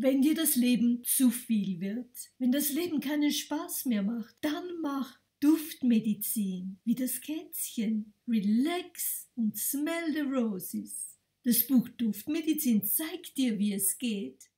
Wenn dir das Leben zu viel wird, wenn das Leben keinen Spaß mehr macht, dann mach Duftmedizin wie das Kätzchen. Relax und smell the roses. Das Buch Duftmedizin zeigt dir, wie es geht.